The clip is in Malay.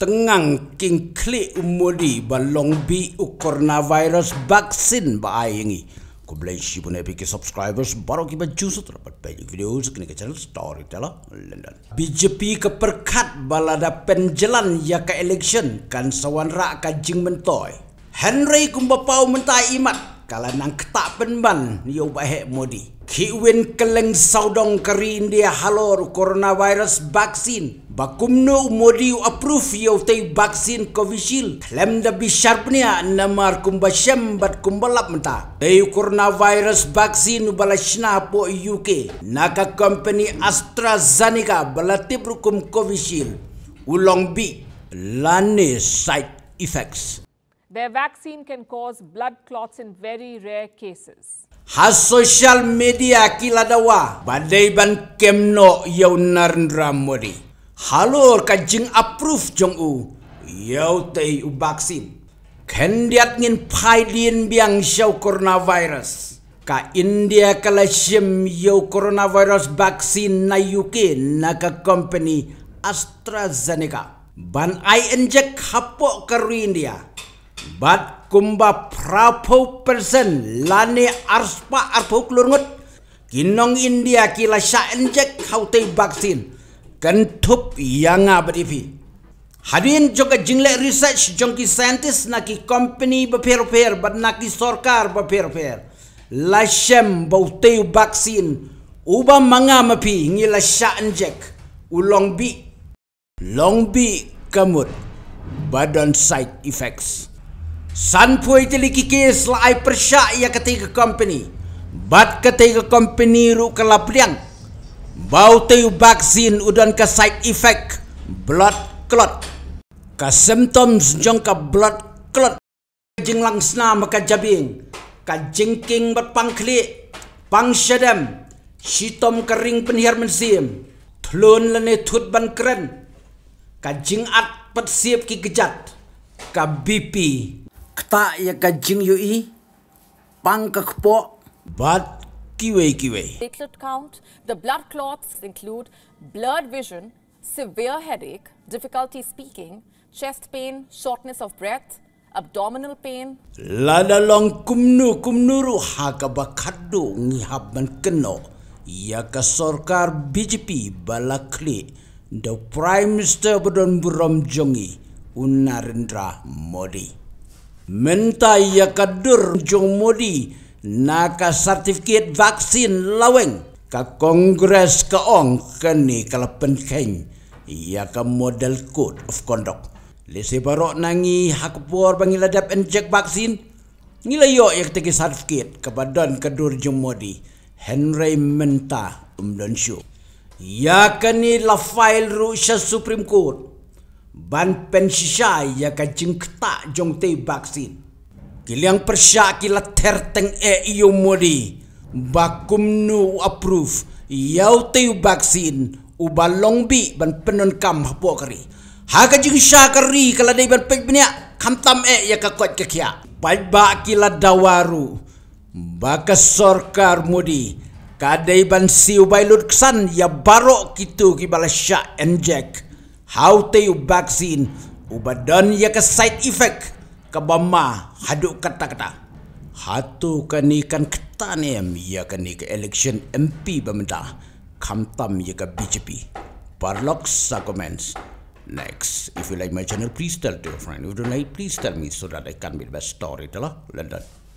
tengang king klik umudi balong bi u coronavirus vaksin ba ayangi ku bla si pun epi subscribers baru kita jusut dapat banyak video sekini ke channel storyteller london bjp ke balada penjelan ya ke election kan sawan ra ka jing mentoy henry kumbapau mentai imat kalau nang ketak penban yo bahe modi kiwin keleng saudong keri india halor coronavirus vaksin bakumno modi approve yo tay vaksin covishil lem da bi sharpnia namar kumba bat kumbalap menta tay coronavirus vaksin balashna po uk naka company astrazeneca balatip rukum covishil ulong bi lane side effects Their vaccine can cause blood clots in very rare cases. Has social media kila dawa badai ban kemno yau Narendra Modi. Halor kajing approve jong u yau tei u vaksin. Kendiat ngin pai din biang show coronavirus. Ka India kala shim yau coronavirus vaccine na UK na ka company AstraZeneca. Ban I inject hapo karu India. Bat kumba prapo persen lani arspa arpo klurngut. Kinong India kila sya injek kautai vaksin. Kentup yang abad ifi. Hadirin juga jingle research jongki saintis naki company berpair-pair bat naki sorkar berpair-pair. Lashem bautai vaksin. Uba manga mapi ngila sya injek. Ulong bi. Long bi kemut. Badan side effects. San Pui Teliki Kis La Ai Persyak Ia Ketika Company Bat Ketika Company Ru Kelap Liang Bau Tiu Vaksin Udan Ke Side Effect Blood Clot Ke Symptoms Jong Ke Blood Clot kajing Lang Sena Maka Jabing Ke Bat pangkli, Klik Pang Shadam Shitom Kering Penhir Mesim Tulun Lene Tut Ban Keren Ke Jengat Pat Siap Ki BP kta ya ka jing yu i pang ka kpo bat kiwei kiwei platelet count the blood clots include blurred vision severe headache difficulty speaking chest pain shortness of breath abdominal pain lada long kumnu kumnu ru ha ka ba khaddu ngi hab man kno ya ka sarkar bjp balakli the prime minister budon buram jongi unarendra modi mentai ya kadur jong modi naka sertifikat vaksin laweng ka kongres keong ong kani kalapen keng ya ka model code of conduct lese barok nangi hak panggil adab dap vaksin ngila yo ya ketiki sertifikat ka badan kadur jong modi henry menta umdon syu ya kani la file ru supreme court ban pensyai ya ka jingkta jong te vaksin kiliang persya ki terteng e iyo modi bakum nu approve yau te vaksin u balong bi ban penon kam hapo kari ha ka jing sha kari kala dei ban pek binya kam tam e ya ka kot ke kya pai ba ki dawaru ba ka modi ka ban siu bailut kesan ya barok kitu ki balasya enjek. How tay vaccine ubadan ya ke side effect ke bama haduk kata-kata. Hatu kan ikan ketan ya kan ke election MP bermenta. Kamtam ya ke BJP. Parlox comments. Next, if you like my channel, please tell to your friend. If you don't like, please tell me so that I can be the best storyteller. London.